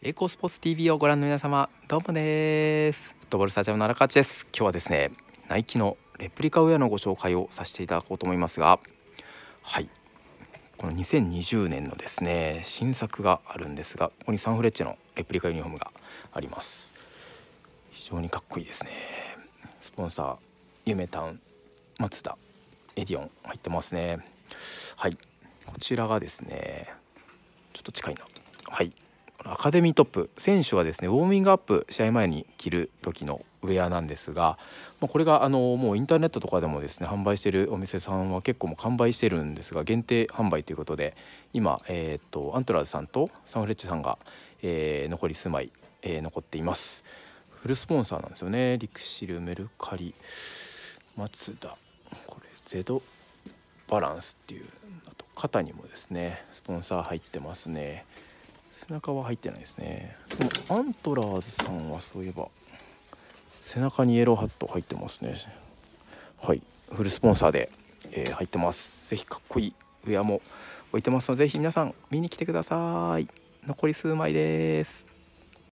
エコスポーツ TV をご覧の皆様どうもですフットボールスタジアムの荒勝です今日はですねナイキのレプリカウェアのご紹介をさせていただこうと思いますがはいこの2020年のですね新作があるんですがここにサンフレッチェのレプリカユニフォームがあります非常にかっこいいですねスポンサーゆめたんマツダエディオン入ってますねはいこちらがですねちょっと近いなはいアカデミートップ選手はですねウォーミングアップ試合前に着る時のウェアなんですが、まあ、これがあのもうインターネットとかでもですね販売してるお店さんは結構もう完売してるんですが限定販売ということで今、えーと、とアントラーズさんとサンフレッチェさんが、えー、残り数枚、えー、残っていますフルスポンサーなんですよねリクシルメルカリマツダこれゼドバランスっていうあと肩にもですねスポンサー入ってますね背中は入ってないですねでもアントラーズさんはそういえば背中にイエローハット入ってますねはいフルスポンサーで、えー、入ってます是非かっこいいウェアも置いてますので是非皆さん見に来てください残り数枚です